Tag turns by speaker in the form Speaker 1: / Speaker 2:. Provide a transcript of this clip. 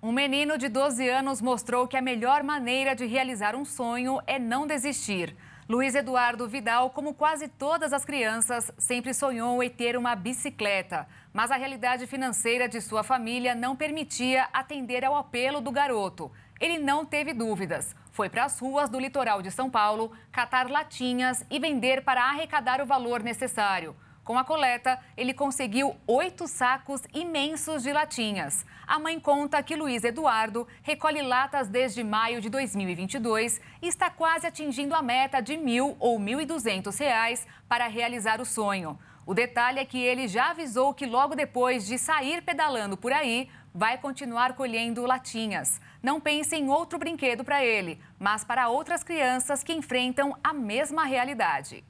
Speaker 1: Um menino de 12 anos mostrou que a melhor maneira de realizar um sonho é não desistir. Luiz Eduardo Vidal, como quase todas as crianças, sempre sonhou em ter uma bicicleta. Mas a realidade financeira de sua família não permitia atender ao apelo do garoto. Ele não teve dúvidas. Foi para as ruas do litoral de São Paulo catar latinhas e vender para arrecadar o valor necessário. Com a coleta, ele conseguiu oito sacos imensos de latinhas. A mãe conta que Luiz Eduardo recolhe latas desde maio de 2022 e está quase atingindo a meta de mil ou mil e duzentos reais para realizar o sonho. O detalhe é que ele já avisou que logo depois de sair pedalando por aí, vai continuar colhendo latinhas. Não pense em outro brinquedo para ele, mas para outras crianças que enfrentam a mesma realidade.